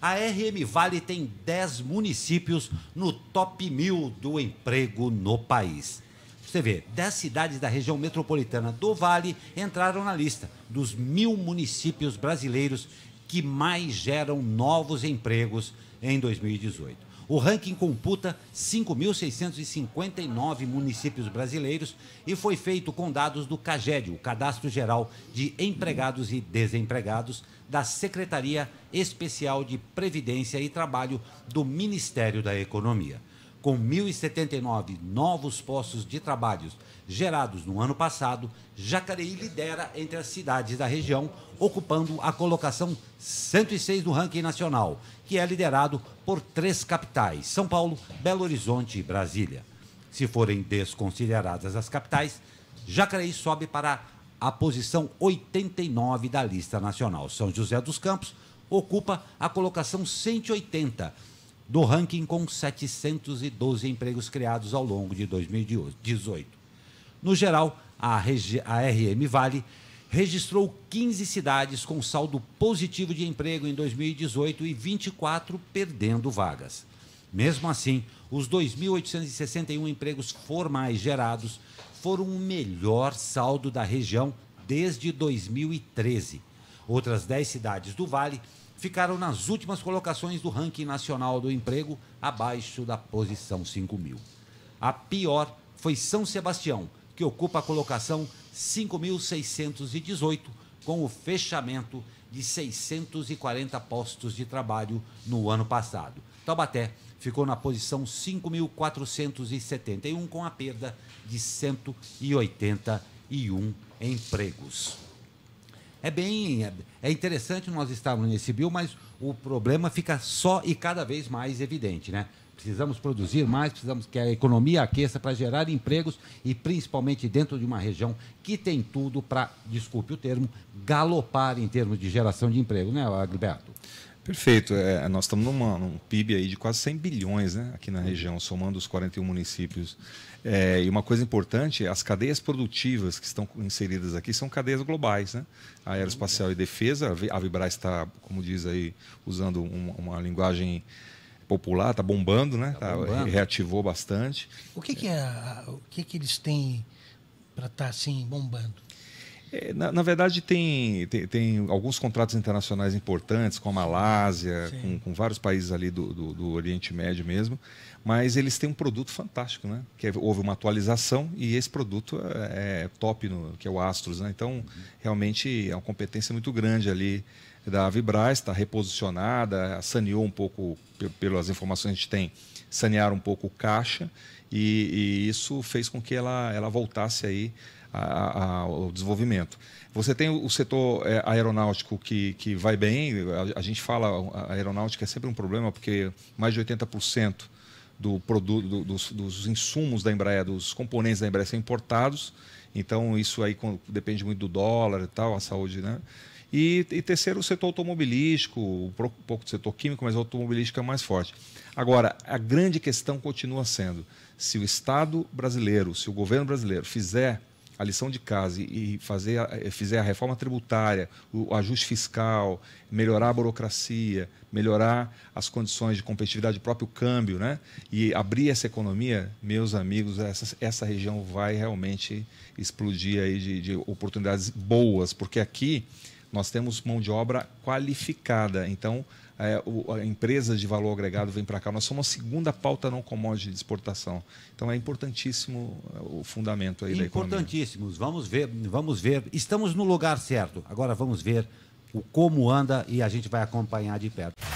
A RM Vale tem 10 municípios no top 1000 do emprego no país. Você vê, 10 cidades da região metropolitana do Vale entraram na lista dos mil municípios brasileiros que mais geram novos empregos em 2018. O ranking computa 5.659 municípios brasileiros e foi feito com dados do CAGED, o Cadastro Geral de Empregados e Desempregados, da Secretaria Especial de Previdência e Trabalho do Ministério da Economia com 1.079 novos postos de trabalho gerados no ano passado, Jacareí lidera entre as cidades da região, ocupando a colocação 106 do ranking nacional, que é liderado por três capitais: São Paulo, Belo Horizonte e Brasília. Se forem desconsideradas as capitais, Jacareí sobe para a posição 89 da lista nacional. São José dos Campos ocupa a colocação 180 do ranking com 712 empregos criados ao longo de 2018. No geral, a, a RM Vale registrou 15 cidades com saldo positivo de emprego em 2018 e 24 perdendo vagas. Mesmo assim, os 2.861 empregos formais gerados foram o melhor saldo da região desde 2013. Outras 10 cidades do Vale ficaram nas últimas colocações do ranking nacional do emprego, abaixo da posição 5 mil. A pior foi São Sebastião, que ocupa a colocação 5.618, com o fechamento de 640 postos de trabalho no ano passado. Taubaté ficou na posição 5.471, com a perda de 181 empregos. É bem. É, é interessante nós estarmos nesse bill, mas o problema fica só e cada vez mais evidente, né? Precisamos produzir mais, precisamos que a economia aqueça para gerar empregos e principalmente dentro de uma região que tem tudo para, desculpe o termo, galopar em termos de geração de emprego, né, Agriberto? Perfeito. É, nós estamos numa, num PIB aí de quase 100 bilhões né, aqui na região, somando os 41 municípios. É, e uma coisa importante, as cadeias produtivas que estão inseridas aqui são cadeias globais. Né? A aeroespacial e defesa, a Vibra está, como diz aí, usando uma linguagem popular, está bombando, né? Tá, tá bombando. Tá, reativou bastante. O que, que, é, o que, que eles têm para estar tá, assim bombando? É, na, na, verdade, tem, tem, tem, alguns contratos internacionais importantes, com a Malásia, com, com, vários países ali do, do, do, Oriente Médio mesmo, mas eles têm um produto fantástico, né? Que é, houve uma atualização e esse produto é, é top, no, que é o Astros, né? Então, uhum. realmente é uma competência muito grande ali da Avibraz, está reposicionada, saneou um pouco, pelas informações que a gente tem, sanearam um pouco o caixa, e, e isso fez com que ela, ela voltasse aí a, a, ao desenvolvimento. Você tem o setor é, aeronáutico que, que vai bem, a, a gente fala, a aeronáutica é sempre um problema, porque mais de 80% do produto, do, dos, dos insumos da Embraer, dos componentes da Embraer são importados, então isso aí depende muito do dólar e tal, a saúde, né? E, e terceiro, o setor automobilístico, um pouco do setor químico, mas o automobilístico é mais forte. Agora, a grande questão continua sendo: se o Estado brasileiro, se o governo brasileiro fizer a lição de casa e fazer, eh, fizer a reforma tributária, o ajuste fiscal, melhorar a burocracia, melhorar as condições de competitividade do próprio câmbio, né? E abrir essa economia, meus amigos, essa, essa região vai realmente explodir aí de, de oportunidades boas, porque aqui nós temos mão de obra qualificada. Então, é, o, a empresas de valor agregado vêm para cá. Nós somos a segunda pauta não commodity de exportação. Então, é importantíssimo é, o fundamento aí da economia. Importantíssimos. Vamos ver, vamos ver. Estamos no lugar certo. Agora vamos ver o como anda e a gente vai acompanhar de perto.